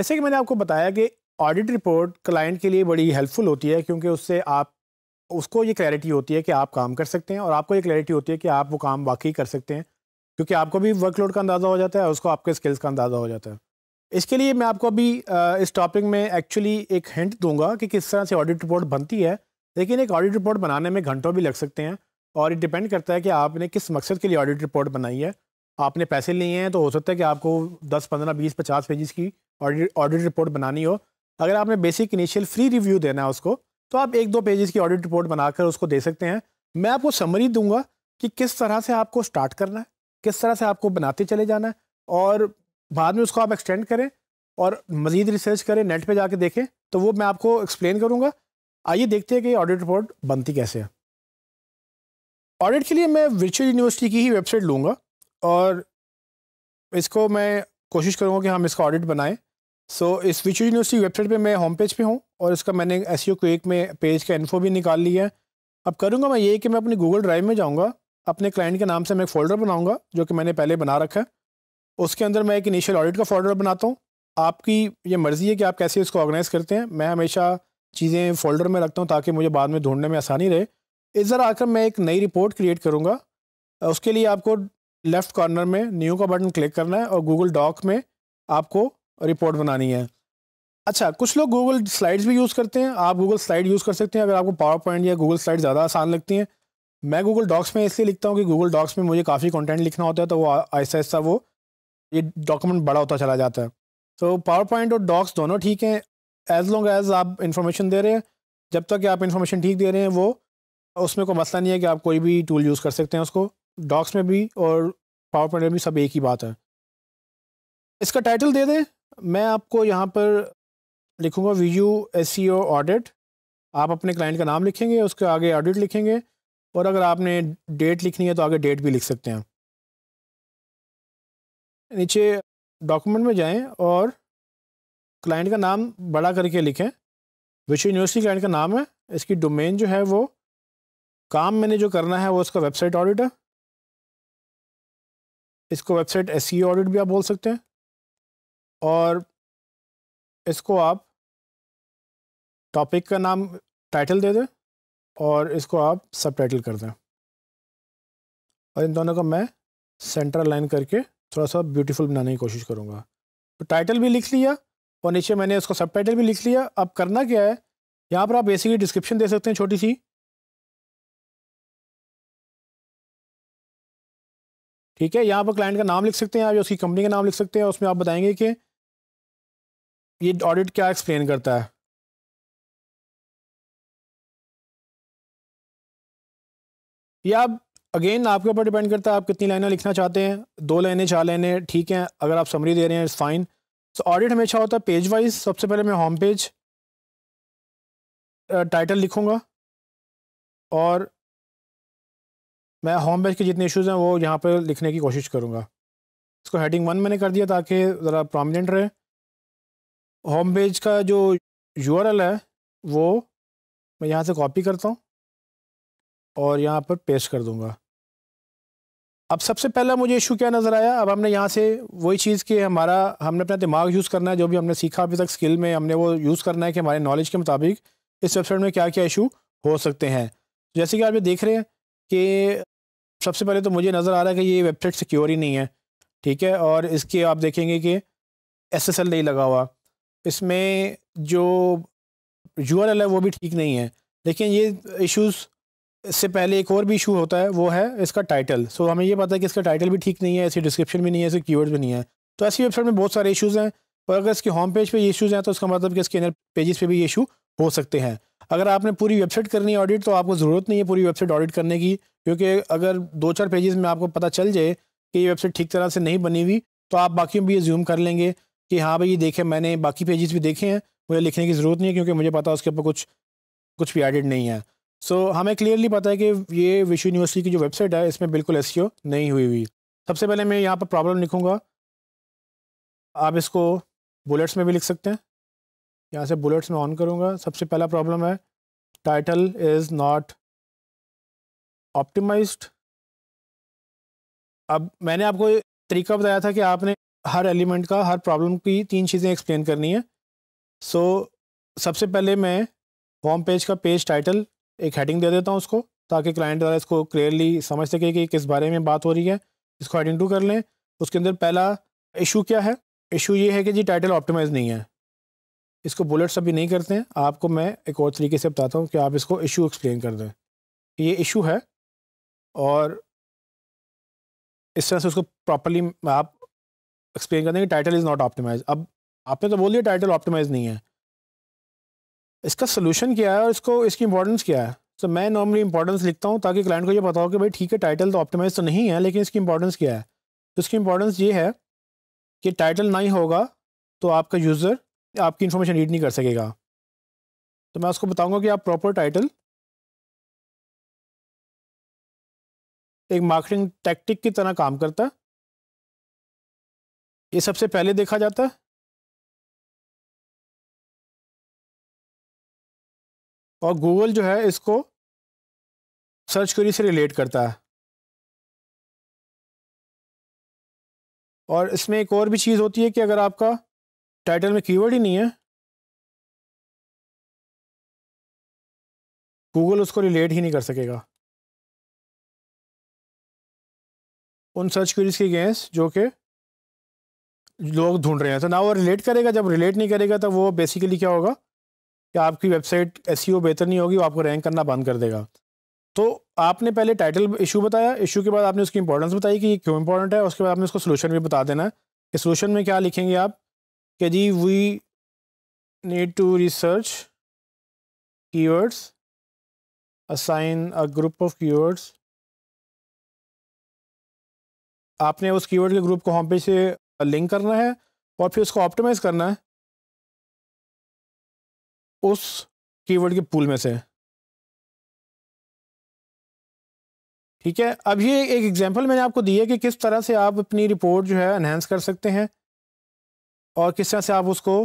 जैसे कि मैंने आपको बताया कि ऑडिट रिपोर्ट क्लाइंट के लिए बड़ी हेल्पफुल होती है क्योंकि उससे आप उसको ये क्लैरिटी होती है कि आप काम कर सकते हैं और आपको ये क्लैरिटी होती है कि आप वो काम वाकई कर सकते हैं क्योंकि आपको भी वर्कलोड का अंदाज़ा हो जाता है और उसको आपके स्किल्स का अंदाज़ा हो जाता है इसके लिए मैं आपको अभी इस टॉपिक में एक्चुअली एक हिंट दूंगा कि किस तरह से ऑडिट रिपोर्ट बनती है लेकिन एक ऑडिट रिपोर्ट बनाने में घंटों भी लग सकते हैं और ये डिपेंड करता है कि आपने किस मकसद के लिए ऑडिट रिपोर्ट बनाई है आपने पैसे लिए हैं तो हो सकता है कि आपको दस पंद्रह बीस पचास पेजेस की ऑडिट रिपोर्ट बनानी हो अगर आपने बेसिक इनिशियल फ्री रिव्यू देना है उसको तो आप एक दो पेजेस की ऑडिट रिपोर्ट बनाकर उसको दे सकते हैं मैं आपको समरी दूंगा कि किस तरह से आपको स्टार्ट करना है किस तरह से आपको बनाते चले जाना है और बाद में उसको आप एक्सटेंड करें और मज़ीद रिसर्च करें नेट पर जाके देखें तो वो मैं आपको एक्सप्लेन करूँगा आइए देखते हैं कि ऑडिट रिपोर्ट बनती कैसे है ऑडिट के लिए मैं वर्चुअल यूनिवर्सिटी की ही वेबसाइट लूँगा और इसको मैं कोशिश करूँगा कि हम इसका ऑडिट बनाएं सो so, इस विचू यूनिवर्सिटी वेबसाइट पे मैं होम पेज पे हूँ और इसका मैंने एस सी क्विक में पेज का इन्फो भी निकाल लिया है अब करूँगा मैं ये कि मैं अपनी गूगल ड्राइव में जाऊँगा अपने क्लाइंट के नाम से मैं एक फ़ोल्डर बनाऊँगा जो कि मैंने पहले बना रखा है उसके अंदर मैं एक इनिशियल ऑडिट का फोल्डर बनाता हूँ आपकी ये मर्ज़ी है कि आप कैसे इसको ऑर्गेनाइज़ करते हैं मैं हमेशा चीज़ें फ़ोल्डर में रखता हूँ ताकि मुझे बाद में ढूंढने में आसानी रहे इधर आकर मैं एक नई रिपोर्ट क्रिएट करूँगा उसके लिए आपको लेफ़्ट कॉर्नर में न्यू का बटन क्लिक करना है और गूगल डॉक में आपको रिपोर्ट बनानी है अच्छा कुछ लोग गूगल स्लाइड्स भी यूज़ करते हैं आप गूगल स्लाइड यूज़ कर सकते हैं अगर आपको पावर पॉइंट या गूगल स्लाइड ज़्यादा आसान लगती हैं मैं गूगल डॉक्स में इसलिए लिखता हूँ कि गूगल डॉक्स में मुझे काफ़ी कंटेंट लिखना होता है तो वो ऐसा ऐसा वो ये डॉक्यूमेंट बड़ा होता चला जाता है तो पावर पॉइंट और डॉक्स दोनों ठीक हैं एज़ लॉन्ग एज आप इन्फॉर्मेशन दे रहे हैं जब तक कि आप इन्फॉर्मेशन ठीक दे रहे हैं वो उसमें कोई मसला नहीं है कि आप कोई भी टूल यूज़ कर सकते हैं उसको डॉक्स में भी और पावर पॉइंट में भी सब एक ही बात है इसका टाइटल दे दें मैं आपको यहाँ पर लिखूँगा वी यू एस ऑडिट आप अपने क्लाइंट का नाम लिखेंगे उसके आगे ऑडिट लिखेंगे और अगर आपने डेट लिखनी है तो आगे डेट भी लिख सकते हैं नीचे डॉक्यूमेंट में जाएं और क्लाइंट का नाम बड़ा करके लिखें विश्व यूनिवर्सिटी क्लाइंट का नाम है इसकी डोमेन जो है वो काम मैंने जो करना है वो उसका वेबसाइट ऑडिट है इसको वेबसाइट एस ऑडिट भी आप बोल सकते हैं और इसको आप टॉपिक का नाम टाइटल दे दें और इसको आप सब टाइटल कर दें और इन दोनों को मैं सेंटर लाइन करके थोड़ा सा ब्यूटीफुल बनाने की कोशिश करूँगा तो टाइटल भी लिख लिया और नीचे मैंने उसको सब टाइटल भी लिख लिया अब करना क्या है यहाँ पर आप बेसिकली डिस्क्रिप्शन दे सकते हैं छोटी सी ठीक है यहाँ पर क्लाइंट का नाम लिख सकते हैं आप या उसकी कंपनी का नाम लिख सकते हैं उसमें आप बताएंगे कि ये ऑडिट क्या एक्सप्लेन करता है ये आप अगेन आपके ऊपर डिपेंड करता है आप कितनी लाइनें लिखना चाहते हैं दो लाइनें चार लाइनें ठीक हैं अगर आप समरी दे रहे हैं इट्स फाइन सो ऑडिट हमेशा होता है पेज वाइज सबसे पहले मैं होम पेज टाइटल लिखूँगा और मैं होम पेज के जितने इश्यूज़ हैं वो यहाँ पर लिखने की कोशिश करूँगा इसको हेडिंग वन मैंने कर दिया ताकि ज़रा प्रोमिनेंट रहे होम पेज का जो यू है वो मैं यहाँ से कॉपी करता हूँ और यहाँ पर पेस्ट कर दूँगा अब सबसे पहला मुझे इशू क्या नज़र आया अब हमने यहाँ से वही चीज़ कि हमारा हमने अपना दिमाग यूज़ करना है जो भी हमने सीखा अभी तक स्किल में हमने वो यूज़ करना है कि हमारे नॉलेज के मुताबिक इस वेबसाइट में क्या क्या इशू हो सकते हैं जैसे कि आप ये देख रहे हैं कि सबसे पहले तो मुझे नज़र आ रहा है कि ये वेबसाइट सिक्योर ही नहीं है ठीक है और इसके आप देखेंगे कि एस नहीं लगा हुआ इसमें जो यूआरएल है वो भी ठीक नहीं है लेकिन ये इश्यूज़ इससे पहले एक और भी इशू होता है वो है इसका टाइटल सो so, हमें ये पता है कि इसका टाइटल भी ठीक नहीं है ऐसी डिस्क्रिप्शन भी नहीं है ऐसे कीवर्ड्स भी नहीं है तो ऐसी वेबसाइट में बहुत सारे इशूज़ हैं और अगर इसके होम पेज पे ये इशूज़ हैं तो इसका मतलब कि इसके अंदर पेजेस पे भी ये इशू हो सकते हैं अगर आपने पूरी वेबसाइट करनी है ऑडिट तो आपको ज़रूरत नहीं है पूरी वेबसाइट ऑडिट करने की क्योंकि अगर दो चार पेजेस में आपको पता चल जाए कि ये वेबसाइट ठीक तरह से नहीं बनी हुई तो आप बाकी भी ये जूम कर लेंगे कि हाँ भाई ये देखे मैंने बाकी पेजेस भी देखे हैं मुझे लिखने की ज़रूरत नहीं है क्योंकि मुझे पता उसके ऊपर कुछ कुछ भी एडिड नहीं है सो so, हमें क्लियरली पता है कि ये विश्व यूनिवर्सिटी की जो वेबसाइट है इसमें बिल्कुल एस e नहीं हुई हुई सबसे पहले मैं यहाँ पर प्रॉब्लम लिखूँगा आप इसको बुलेट्स में भी लिख सकते हैं यहाँ से बुलेट्स में ऑन करूँगा सबसे पहला प्रॉब्लम है टाइटल इज़ नॉट ऑप्टिमाइज्ड अब मैंने आपको तरीका बताया था कि आपने हर एलिमेंट का हर प्रॉब्लम की तीन चीज़ें एक्सप्लेन करनी है सो so, सबसे पहले मैं होम पेज का पेज टाइटल एक हेडिंग दे देता हूँ उसको ताकि क्लाइंट द्वारा इसको क्लियरली समझ सके कि किस बारे में बात हो रही है इसको आइडेंटू कर लें उसके अंदर पहला इशू क्या है इशू ये है कि जी टाइटल ऑप्टिमाइज़ नहीं है इसको बुलेट्स अभी नहीं करते हैं आपको मैं एक और तरीके से बताता हूँ कि आप इसको इशू एक्सप्लेन कर दें ये इशू है और इस तरह से उसको प्रॉपरली आप एक्सप्लेन करते हैं कि टाइटल इज़ नॉट ऑप्टिमाइज अब आपने तो बोल दिया टाइटल ऑप्टिमाइज नहीं है इसका सोल्यूशन क्या है और इसको इसकी इंपॉर्टेंस क्या है तो so, मैं नॉर्मली इंपॉर्टेंस लिखता हूँ ताकि क्लाइंट को ये पता हो कि भाई ठीक है टाइटल तो ऑप्टिमाइज तो नहीं है लेकिन इसकी इंपॉर्टेंस क्या है तो इसकी इंपॉर्टेंस ये है कि टाइटल नहीं होगा तो आपका यूज़र आपकी इन्फॉर्मेशन रीड नहीं कर सकेगा तो मैं उसको बताऊंगा कि आप प्रॉपर टाइटल एक मार्केटिंग टैक्टिक की तरह काम करता है ये सबसे पहले देखा जाता है और गूगल जो है इसको सर्च क्वेरी से रिलेट करता है और इसमें एक और भी चीज़ होती है कि अगर आपका टाइटल में कीवर्ड ही नहीं है गूगल उसको रिलेट ही नहीं कर सकेगा उन सर्च क्वेरीज के अगेंस्ट जो कि लोग ढूंढ रहे हैं तो ना वो रिलेट करेगा जब रिलेट नहीं करेगा तो वो बेसिकली क्या होगा कि आपकी वेबसाइट एस e बेहतर नहीं होगी वो आपको रैंक करना बंद कर देगा तो आपने पहले टाइटल इशू बताया इशू के बाद आपने उसकी इंपॉर्टेंस बताई कि ये क्यों इंपॉर्टेंट है उसके बाद आपने उसको सोल्यूशन भी बता देना है कि सोल्यूशन में क्या लिखेंगे आप कि जी we need to research keywords assign a group of keywords आपने उस कीवर्ड के ग्रुप को होम पेज से लिंक करना है और फिर उसको ऑप्टिमाइज करना है उस कीवर्ड के पूल में से ठीक है अब ये एक एग्जांपल मैंने आपको दी है कि किस तरह से आप अपनी रिपोर्ट जो है एनहेंस कर सकते हैं और किस तरह से आप उसको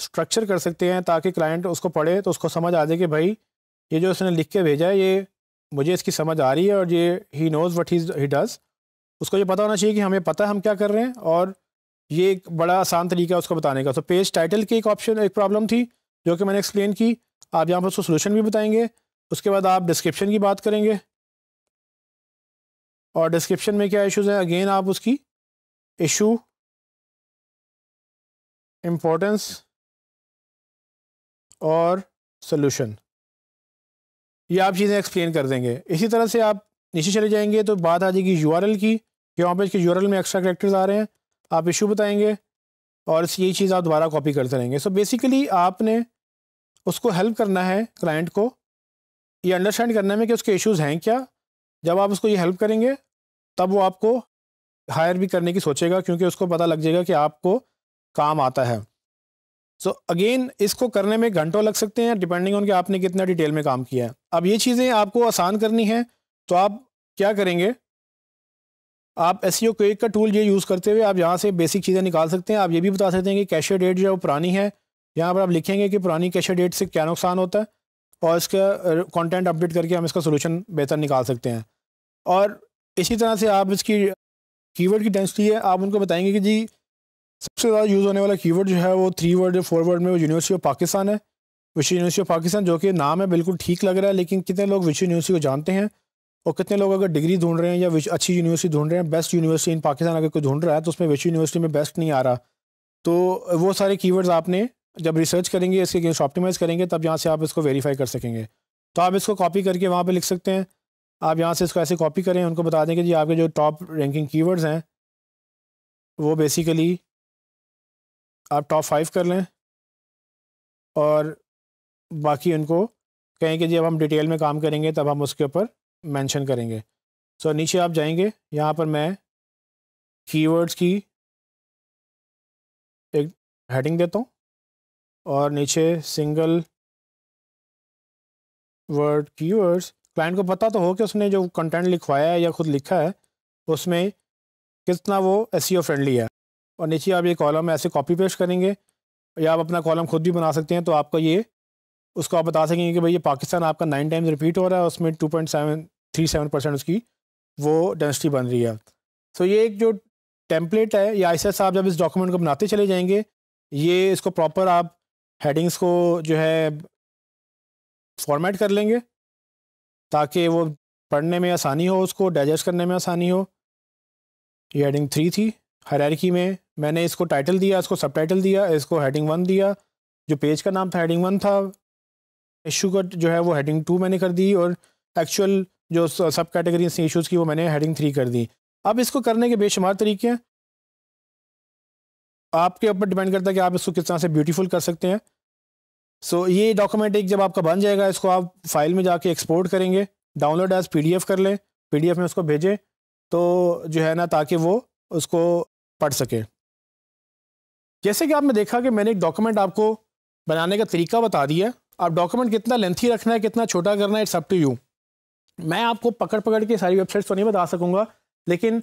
स्ट्रक्चर कर सकते हैं ताकि क्लाइंट उसको पढ़े तो उसको समझ आ जाए कि भाई ये जो उसने लिख के भेजा है ये मुझे इसकी समझ आ रही है और ये he knows what he does उसको ये पता होना चाहिए कि हमें पता है हम क्या कर रहे हैं और ये एक बड़ा आसान तरीका है उसको बताने का तो पेज टाइटल की एक ऑप्शन एक प्रॉब्लम थी जो कि मैंने एक्सप्लेन की आप यहाँ पर उसको सोल्यूशन भी बताएंगे उसके बाद आप डिस्क्रिप्शन की बात करेंगे और डिस्क्रिप्शन में क्या इश्यूज हैं अगेन आप उसकी इशू इम्पोर्टेंस और सोल्यूशन ये आप चीज़ें एक्सप्लेन कर देंगे इसी तरह से आप नीचे चले जाएंगे तो बात आ जाएगी यू की कि वहाँ पर इसके यू में एक्स्ट्रा करेक्टर्स आ रहे हैं आप इशू बताएंगे और यही चीज़ आप दोबारा कॉपी करते रहेंगे सो so बेसिकली आपने उसको हेल्प करना है क्लाइंट को ये अंडरस्टैंड करने में कि उसके इश्यूज हैं क्या जब आप उसको ये हेल्प करेंगे तब वो आपको हायर भी करने की सोचेगा क्योंकि उसको पता लग जाएगा कि आपको काम आता है सो so, अगेन इसको करने में घंटों लग सकते हैं डिपेंडिंग ऑन कि आपने कितना डिटेल में काम किया है अब ये चीज़ें आपको आसान करनी है तो आप क्या करेंगे आप एस सी क्विक का टूल ये यूज़ करते हुए आप यहाँ से बेसिक चीज़ें निकाल सकते हैं आप ये भी बता सकते हैं कि कैशे डेट जो है वो पुरानी है यहाँ पर आप लिखेंगे कि पुरानी कैशे डेट से क्या नुकसान होता है और इसका कंटेंट अपडेट करके हम इसका सोल्यूशन बेहतर निकाल सकते हैं और इसी तरह से आप इसकी कीवर्ड की डेंसिटी है आप उनको बताएंगे कि जी सबसे ज़्यादा यूज़ होने वाला कीवर्ड जो है वो थ्री वर्ड या फोर वर्ड में वो यूनिवर्सिटी ऑफ पाकिस्तान है विश्व यूनिवर्सिटी ऑफ पाकिस्तान जो कि नाम है बिल्कुल ठीक लग रहा है लेकिन कितने लोग विश्व यूनिवर्सिटी को जानते हैं और कितने लोग अगर डिग्री ढूंढ रहे हैं या अच्छी यूनिवर्सिटी ढूंढ रहे हैं बेस्ट यूनिवर्सिटी इन पाकिस्तान अगर कोई ढूंढ रहा है तो उसमें विश्व यूनिवर्सिटी में बेस्ट नहीं आ रहा तो वो सारे कीवर्ड्स आपने जब रिसर्च करेंगे इसके अगेंस्ट ऑप्टिमाइज़ करेंगे तब यहाँ से आप इसको वेरीफाई कर सकेंगे तो आप इसको कॉपी करके वहाँ पर लिख सकते हैं आप यहाँ से इसको ऐसे कॉपी करें उनको बता दें कि जी आपके जो टॉप रैंकिंग कीवर्ड्स हैं वो बेसिकली आप टॉप फाइव कर लें और बाकी उनको कहें कि जी अब हम डिटेल में काम करेंगे तब हम उसके ऊपर मेंशन करेंगे सो so, नीचे आप जाएंगे यहाँ पर मैं कीवर्ड्स की एक हेडिंग देता हूँ और नीचे सिंगल वर्ड कीवर्ड्स क्लाइंट को पता तो हो कि उसने जो कंटेंट लिखवाया है या खुद लिखा है उसमें कितना वो एस फ्रेंडली e है और नीचे आप ये कॉलम ऐसे कॉपी पेस्ट करेंगे या आप अपना कॉलम खुद भी बना सकते हैं तो आपका ये उसको आप बता सकेंगे कि भाई ये पाकिस्तान आपका नाइन टाइम्स रिपीट हो रहा है उसमें two point seven three seven percent उसकी वो डेंसिटी बन रही है तो ये एक जो टेम्पलेट है या ऐसे साहब जब इस डॉक्यूमेंट को बनाते चले जाएंगे ये इसको प्रॉपर आप हेडिंग्स को जो है फॉर्मेट कर लेंगे ताकि वो पढ़ने में आसानी हो उसको डाइजेस्ट करने में आसानी हो ये हेडिंग थ्री थी हरारकी में मैंने इसको टाइटल दिया इसको सब दिया इसको हेडिंग वन दिया जो पेज का नाम था हेडिंग वन था इशू का जो है वो हेडिंग टू मैंने कर दी और एक्चुअल जो सब कैटेगरी थी इशूज़ की वो मैंने हेडिंग थ्री कर दी अब इसको करने के बेशुमार तरीके हैं आपके ऊपर डिपेंड करता है कि आप इसको किस तरह से ब्यूटीफुल कर सकते हैं सो so, ये डॉक्यूमेंट एक जब आपका बन जाएगा इसको आप फाइल में जाके एक्सपोर्ट करेंगे डाउनलोड एज पीडीएफ कर लें पीडीएफ में उसको भेजें तो जो है ना ताकि वो उसको पढ़ सके जैसे कि आपने देखा कि मैंने एक डॉक्यूमेंट आपको बनाने का तरीका बता दिया आप डॉक्यूमेंट कितना लेंथी रखना है कितना छोटा करना है इट्स अप टू यू मैं आपको पकड़ पकड़ के सारी वेबसाइट्स तो नहीं बता सकूँगा लेकिन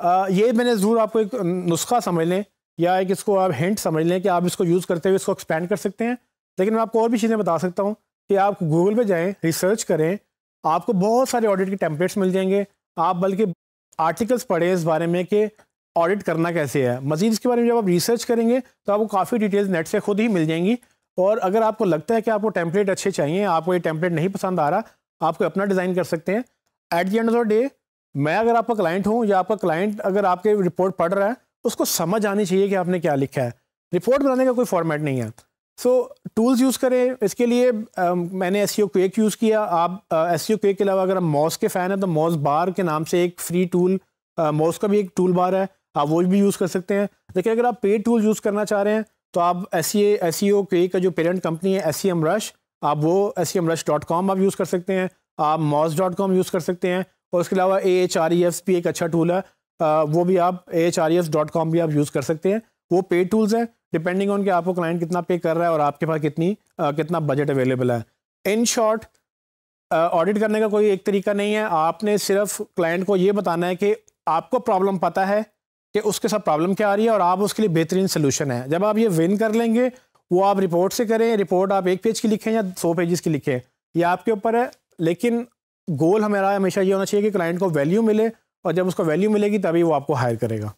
आ, ये मैंने ज़रूर आपको एक नुस्खा समझ लें या एक इसको आप हिंट समझ लें कि आप इसको यूज़ करते हुए इसको एक्सपेंड कर सकते हैं लेकिन मैं आपको और भी चीज़ें बता सकता हूँ कि आप गूगल पर जाएँ रिसर्च करें आपको बहुत सारे ऑडिट के टेम्पलेट्स मिल जाएंगे आप बल्कि आर्टिकल्स पढ़ें इस बारे में कि ऑडिट करना कैसे है मज़ीद इसके बारे में जब आप रिसर्च करेंगे तो आपको काफ़ी डिटेल्स नेट से खुद ही मिल जाएंगी और अगर आपको लगता है कि आपको टेम्पलेट अच्छे चाहिए आपको ये टेम्पलेट नहीं पसंद आ रहा आप कोई अपना डिज़ाइन कर सकते हैं at the end of the day मैं अगर आपका क्लाइंट हूँ या आपका क्लाइंट अगर आपके रिपोर्ट पढ़ रहा है उसको समझ आनी चाहिए कि आपने क्या लिखा है रिपोर्ट बनाने का कोई फॉर्मेट नहीं है सो टूल्स यूज़ करें इसके लिए आ, मैंने एस सी यूज़ किया आप एस सी क्वेक के अलावा अगर आप मॉस के फ़ैन हैं तो मॉस बार के नाम से एक फ्री टूल मॉस का भी एक टूल बार है आप वो भी यूज़ कर सकते हैं लेकिन अगर आप पेड टूल यूज़ करना चाह रहे हैं तो आप S C S C O का जो पेरेंट कंपनी है एस सी एम रश आप वो S E M rush dot com आप यूज़ कर सकते हैं आप मॉस डॉट कॉम यूज़ कर सकते हैं और उसके अलावा A H R E F भी एक अच्छा टूल है वो भी आप A H R E F dot com भी आप यूज़ कर सकते हैं वो पेड टूल्स हैं डिपेंडिंग ऑन कि आपको क्लाइंट कितना पे कर रहा है और आपके पास कितनी आ, कितना बजट अवेलेबल है इन शॉर्ट ऑडिट करने का कोई एक तरीका नहीं है आपने सिर्फ क्लाइंट को ये बताना है कि आपको प्रॉब्लम पता है कि उसके साथ प्रॉब्लम क्या आ रही है और आप उसके लिए बेहतरीन सोल्यूशन है जब आप ये विन कर लेंगे वो आप रिपोर्ट से करें रिपोर्ट आप एक पेज की लिखें या सौ पेजेस की लिखें ये आपके ऊपर है लेकिन गोल हमारा हमेशा ये होना चाहिए कि क्लाइंट को वैल्यू मिले और जब उसको वैल्यू मिलेगी तभी वो आपको हायर करेगा